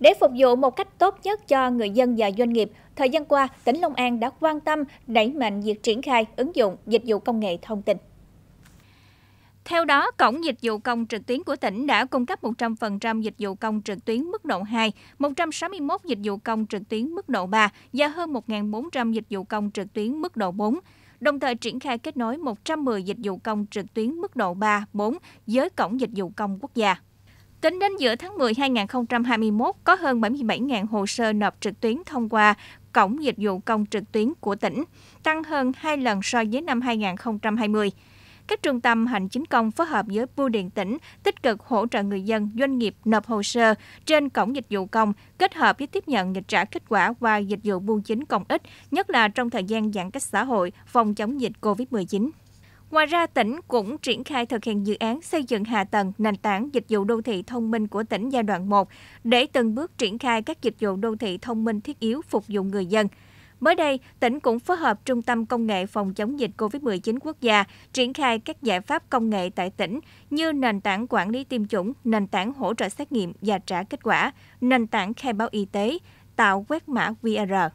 Để phục vụ một cách tốt nhất cho người dân và doanh nghiệp, thời gian qua, tỉnh Long An đã quan tâm đẩy mạnh việc triển khai ứng dụng dịch vụ công nghệ thông tin. Theo đó, Cổng Dịch vụ Công trực tuyến của tỉnh đã cung cấp 100% dịch vụ công trực tuyến mức độ 2, 161 dịch vụ công trực tuyến mức độ 3 và hơn 1.400 dịch vụ công trực tuyến mức độ 4 đồng thời triển khai kết nối 110 dịch vụ công trực tuyến mức độ 3, 4 với Cổng Dịch vụ Công Quốc gia. Tính đến giữa tháng 10 2021, có hơn 77.000 hồ sơ nộp trực tuyến thông qua Cổng Dịch vụ Công trực tuyến của tỉnh, tăng hơn 2 lần so với năm 2020. Các trung tâm hành chính công phối hợp với bưu điện tỉnh tích cực hỗ trợ người dân, doanh nghiệp nộp hồ sơ trên cổng dịch vụ công kết hợp với tiếp nhận dịch trả kết quả qua dịch vụ bưu chính công ích, nhất là trong thời gian giãn cách xã hội phòng chống dịch COVID-19. Ngoài ra, tỉnh cũng triển khai thực hiện dự án xây dựng hạ tầng nền tảng dịch vụ đô thị thông minh của tỉnh giai đoạn 1 để từng bước triển khai các dịch vụ đô thị thông minh thiết yếu phục vụ người dân. Mới đây, tỉnh cũng phối hợp Trung tâm Công nghệ phòng chống dịch COVID-19 quốc gia triển khai các giải pháp công nghệ tại tỉnh như nền tảng quản lý tiêm chủng, nền tảng hỗ trợ xét nghiệm và trả kết quả, nền tảng khai báo y tế, tạo quét mã QR.